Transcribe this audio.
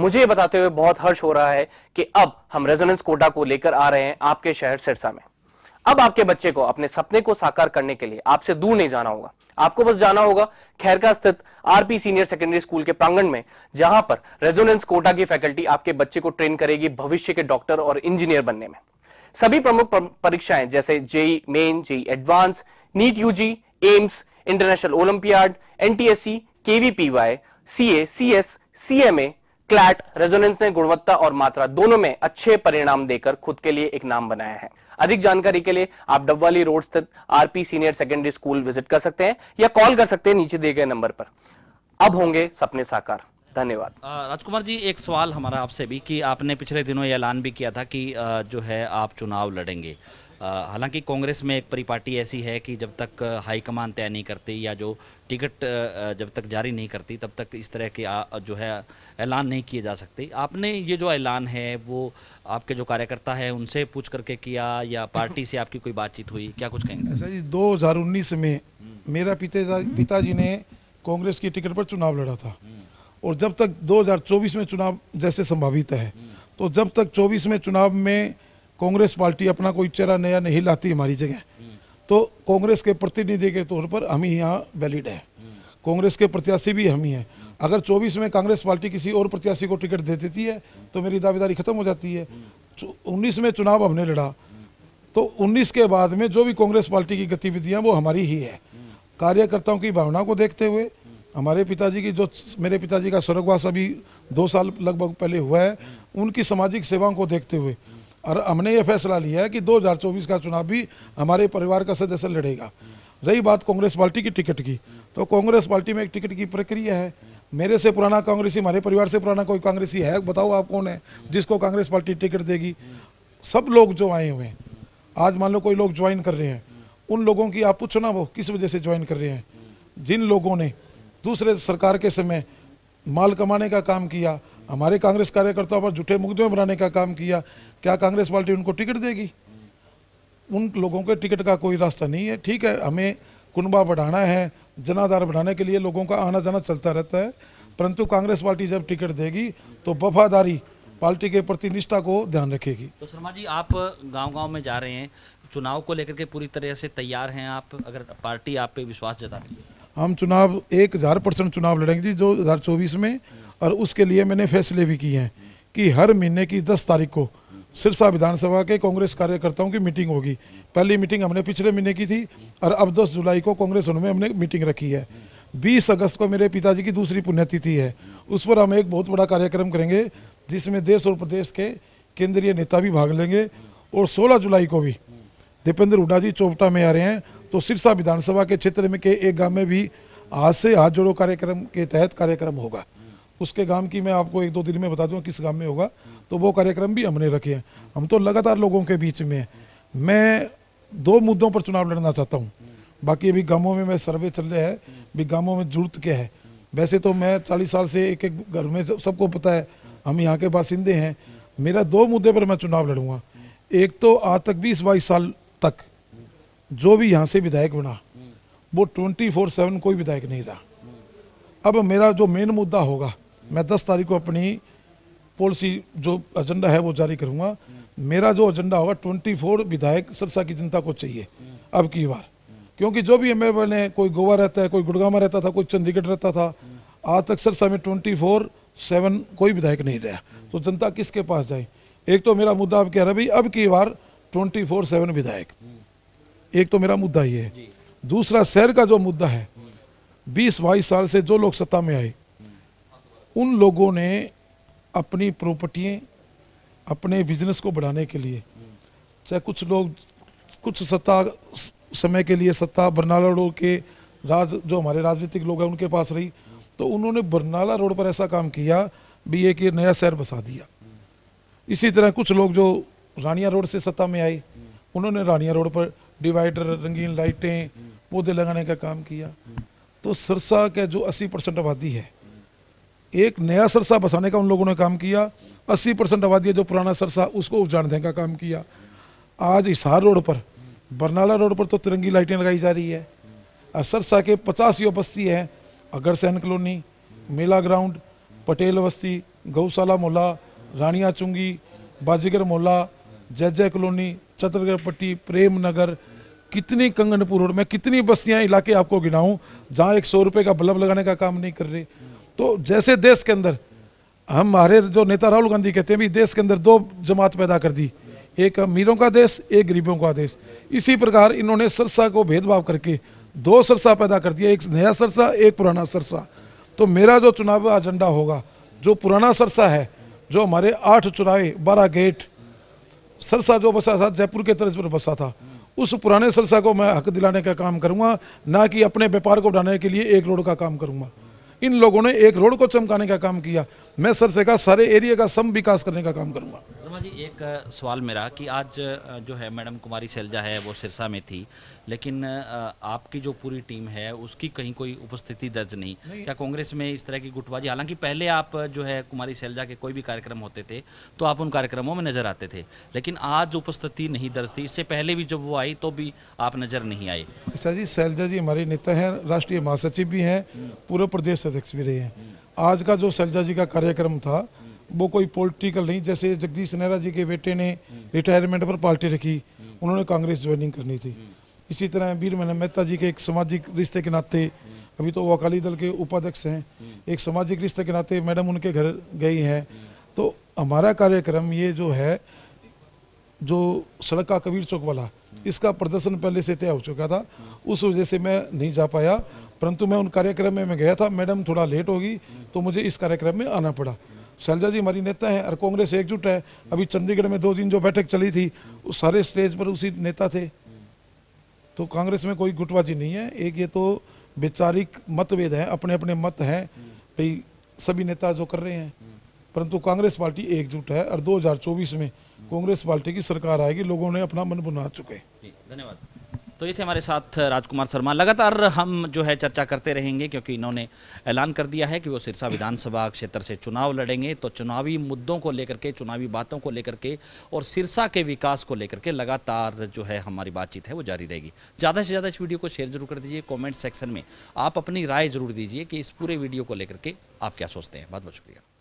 मुझे ये बताते हुए बहुत हर्ष हो रहा है कि अब हम रेजोनेंस कोटा को लेकर आ रहे हैं आपके शहर सिरसा में अब आपके बच्चे को अपने सपने को साकार करने के लिए आपसे दूर नहीं जाना होगा आपको बस जाना होगा खैरका स्थित आरपी सीनियर सेकेंडरी स्कूल के प्रांगण में जहां पर रेजोनेंस कोटा की फैकल्टी आपके बच्चे को ट्रेन करेगी भविष्य के डॉक्टर और इंजीनियर बनने में सभी प्रमुख परीक्षाएं जैसे JEE main JEE advance NEET UG AIIMS international olympiad NTSC KVPY CA CS CMA CLAT Resonance ने गुणवत्ता और मात्रा दोनों में अच्छे परिणाम देकर खुद के लिए एक नाम बनाया है अधिक जानकारी के लिए आप डब्वाली रोड स्थित RP senior secondary school visit कर सकते हैं या कॉल कर सकते हैं नीचे दिए गए नंबर पर अब होंगे सपने साकार धन्यवाद राजकुमार जी एक सवाल हमारा आपसे भी कि आपने पिछले दिनों ऐलान भी किया था कि जो है आप चुनाव लड़ेंगे हालांकि कांग्रेस में एक परिपाटी ऐसी है कि जब तक हाईकमान तय नहीं करती या जो टिकट जब तक जारी नहीं करती तब तक इस तरह के जो है ऐलान नहीं किए जा सकते आपने ये जो ऐलान है वो आपके जो कार्यकर्ता है उनसे पूछ करके किया या पार्टी से आपकी कोई बातचीत हुई क्या कुछ कहेंगे सर जी दो में हम्म। मेरा पिता पिताजी ने कांग्रेस की टिकट पर चुनाव लड़ा था हम्म। और जब तक दो में चुनाव जैसे संभावित है हम्म। तो जब तक चौबीस में चुनाव में कांग्रेस पार्टी अपना कोई चेहरा नया नहीं लाती हमारी जगह तो कांग्रेस के प्रतिनिधि के तौर पर हम ही यहाँ वैलिड है कांग्रेस के प्रत्याशी भी हम ही हैं अगर 24 में कांग्रेस पार्टी किसी और प्रत्याशी को टिकट दे देती है तो मेरी दावेदारी खत्म हो जाती है 19 में चुनाव हमने लड़ा तो 19 के बाद में जो भी कांग्रेस पार्टी की गतिविधियां वो हमारी ही है कार्यकर्ताओं की भावना को देखते हुए हमारे पिताजी की जो मेरे पिताजी का स्वर्गवास अभी दो साल लगभग पहले हुआ है उनकी सामाजिक सेवाओं को देखते हुए और हमने ये फैसला लिया है कि 2024 का चुनाव भी हमारे परिवार का सदस्य लड़ेगा रही बात कांग्रेस पार्टी की टिकट की तो कांग्रेस पार्टी में एक टिकट की प्रक्रिया है मेरे से पुराना कांग्रेसी हमारे परिवार से पुराना कोई कांग्रेसी है बताओ आप कौन है जिसको कांग्रेस पार्टी टिकट देगी सब लोग जो आए हुए हैं आज मान लो कोई लोग ज्वाइन कर रहे हैं उन लोगों की आप पूछो ना वो किस वजह से ज्वाइन कर रहे हैं जिन लोगों ने दूसरे सरकार के समय माल कमाने का काम किया हमारे कांग्रेस कार्यकर्ताओं पर झूठे मुकदमे बनाने का काम किया क्या कांग्रेस पार्टी उनको टिकट देगी उन लोगों के टिकट का कोई रास्ता नहीं है ठीक है हमें कुनबा बढ़ाना है जनाधार बढ़ाने के लिए लोगों का आना जाना चलता रहता है परंतु कांग्रेस पार्टी जब टिकट देगी तो वफादारी पार्टी के प्रति निष्ठा को ध्यान रखेगी तो शर्मा जी आप गांव-गांव में जा रहे हैं चुनाव को लेकर के पूरी तरह से तैयार हैं आप अगर पार्टी आप पे विश्वास जता रही है हम चुनाव एक हज़ार परसेंट चुनाव लड़ेंगे जी जो हज़ार चौबीस में और उसके लिए मैंने फैसले भी किए हैं कि हर महीने की दस तारीख को सिरसा विधानसभा के कांग्रेस कार्यकर्ताओं की मीटिंग होगी पहली मीटिंग हमने पिछले महीने की थी और अब 10 जुलाई को कांग्रेस में हमने मीटिंग रखी है 20 अगस्त को मेरे पिताजी की दूसरी पुण्यतिथि है उस पर हम एक बहुत बड़ा कार्यक्रम करेंगे जिसमें देश और प्रदेश के केंद्रीय नेता भी भाग लेंगे और 16 जुलाई को भी दीपेंद्र हुडा जी चौपटा में आ रहे हैं तो सिरसा विधानसभा के क्षेत्र में के एक गांव में भी आज से हाथ जोड़ो कार्यक्रम के तहत कार्यक्रम होगा उसके गांव की मैं आपको एक दो दिन में बता दूँ किस गांव में होगा तो वो कार्यक्रम भी हमने रखे हैं हम तो लगातार लोगों के बीच में मैं दो मुद्दों पर चुनाव लड़ना चाहता हूँ बाकी अभी गांवों में मैं सर्वे चल रहे हैं भी गांवों में जरूरत क्या है वैसे तो मैं चालीस साल से एक एक घर में सबको पता है हम यहाँ के बासिंदे हैं मेरा दो मुद्दे पर मैं चुनाव लड़ूंगा एक तो आज तक बीस बाईस साल तक जो भी यहाँ से विधायक बना वो ट्वेंटी फोर सेवन कोई विधायक नहीं रहा अब मेरा जो मेन मुद्दा होगा मैं दस तारीख को अपनी पॉलिसी जो एजेंडा है वो जारी करूँगा मेरा जो एजेंडा होगा ट्वेंटी फोर विधायक सरसा की जनता को चाहिए अब की बार क्योंकि जो भी एम एल कोई गोवा रहता है कोई गुड़गामा रहता था कोई चंडीगढ़ रहता था आज तक सरसा में ट्वेंटी फोर सेवन कोई विधायक नहीं रहा तो जनता किसके पास जाए एक तो मेरा मुद्दा अब कह रहा भाई अब की बार ट्वेंटी फोर सेवन विधायक एक तो मेरा मुद्दा ये है दूसरा शहर का जो मुद्दा है बीस बाईस साल से जो लोग सत्ता में आए उन लोगों ने अपनी प्रॉपर्टियाँ अपने बिजनेस को बढ़ाने के लिए चाहे कुछ लोग कुछ सत्ता समय के लिए सत्ता बरनाला रोड के राज जो हमारे राजनीतिक लोग हैं उनके पास रही तो उन्होंने बरनाला रोड पर ऐसा काम किया भी एक ये नया शहर बसा दिया इसी तरह कुछ लोग जो रानिया रोड से सत्ता में आए उन्होंने रानिया रोड पर डिवाइडर रंगीन लाइटें पौधे लगाने का काम किया तो सिरसा के जो अस्सी परसेंट आबादी है एक नया सरसा बसाने का उन लोगों ने काम किया 80 परसेंट आबादी है जो पुराना सरसा उसको उजाड़ने का काम किया आज इसार रोड पर बरनाला रोड पर तो तिरंगी लाइटें लगाई जा रही है सरसा के पचास यो बस्ती है अगर सैन कॉलोनी मेला ग्राउंड पटेल बस्ती गौशाला मोहल्ला रानिया चुंगी बाजीगर मोहला जय जय कॉलोनी चतरगढ़ पट्टी प्रेम नगर कितनी कंगनपुर रोड में कितनी बस्तियां इलाके आपको गिनाऊँ जहाँ एक सौ रुपये का बल्ब लगाने का काम नहीं कर रहे तो जैसे देश के अंदर हमारे जो नेता राहुल गांधी कहते हैं भी देश के अंदर दो जमात पैदा कर दी एक अमीरों का देश एक गरीबों का देश इसी प्रकार इन्होंने सरसा को भेदभाव करके दो सरसा पैदा कर दिया एक नया सरसा एक पुराना सरसा तो मेरा जो चुनाव एजेंडा होगा जो पुराना सरसा है जो हमारे आठ चुनावे बारह गेट सरसा जो बसा था जयपुर के तर्ज पर बसा था उस पुराने सरसा को मैं हक दिलाने का काम करूँगा ना कि अपने व्यापार को बढ़ाने के लिए एक रोड का काम करूँगा इन लोगों ने एक रोड को चमकाने का काम किया मैं सर से कहा सारे एरिया का सम विकास करने का काम करूंगा शर्मा जी एक सवाल मेरा कि आज जो है मैडम कुमारी सैलजा है वो सिरसा में थी लेकिन आपकी जो पूरी टीम है उसकी कहीं कोई उपस्थिति दर्ज नहीं, नहीं। क्या कांग्रेस में इस तरह की गुटबाजी हालांकि पहले आप जो है कुमारी सैलजा के कोई भी कार्यक्रम होते थे तो आप उन कार्यक्रमों में नजर आते थे लेकिन आज उपस्थिति नहीं दर्ज थी इससे पहले भी जब वो आई तो भी आप नजर नहीं आए जी सैलजा जी हमारे नेता है राष्ट्रीय महासचिव भी हैं पूर्व प्रदेश अध्यक्ष भी रहे हैं आज का जो सैलजा जी का कार्यक्रम था वो कोई पॉलिटिकल नहीं जैसे जगदीश नेहरा जी के बेटे ने रिटायरमेंट पर पार्टी रखी उन्होंने कांग्रेस ज्वाइनिंग करनी थी इसी तरह वीर मन मेहता जी के एक सामाजिक रिश्ते के नाते अभी तो वो अकाली दल के उपाध्यक्ष हैं एक सामाजिक रिश्ते के नाते मैडम उनके घर गई हैं तो हमारा कार्यक्रम ये जो है जो सड़क का कबीर चौक वाला इसका प्रदर्शन पहले से तय हो चुका था उस वजह से मैं नहीं जा पाया परंतु मैं उन कार्यक्रम में मैं गया था मैडम थोड़ा लेट होगी तो मुझे इस कार्यक्रम में आना पड़ा शैलजा जी हमारी नेता हैं और कांग्रेस एकजुट है अभी चंडीगढ़ में दो दिन जो बैठक चली थी उस सारे स्टेज पर उसी नेता थे तो कांग्रेस में कोई गुटबाजी नहीं है एक ये तो वैचारिक मतभेद है अपने अपने मत हैं भाई सभी नेता जो कर रहे हैं परंतु कांग्रेस पार्टी एकजुट है और दो में कांग्रेस पार्टी की सरकार आएगी लोगों ने अपना मन बना चुके धन्यवाद तो ये थे हमारे साथ राजकुमार शर्मा लगातार हम जो है चर्चा करते रहेंगे क्योंकि इन्होंने ऐलान कर दिया है कि वो सिरसा विधानसभा क्षेत्र से चुनाव लड़ेंगे तो चुनावी मुद्दों को लेकर के चुनावी बातों को लेकर के और सिरसा के विकास को लेकर के लगातार जो है हमारी बातचीत है वो जारी रहेगी ज़्यादा से ज़्यादा इस वीडियो को शेयर जरूर कर दीजिए कॉमेंट सेक्शन में आप अपनी राय जरूर दीजिए कि इस पूरे वीडियो को लेकर के आप क्या सोचते हैं बहुत बहुत शुक्रिया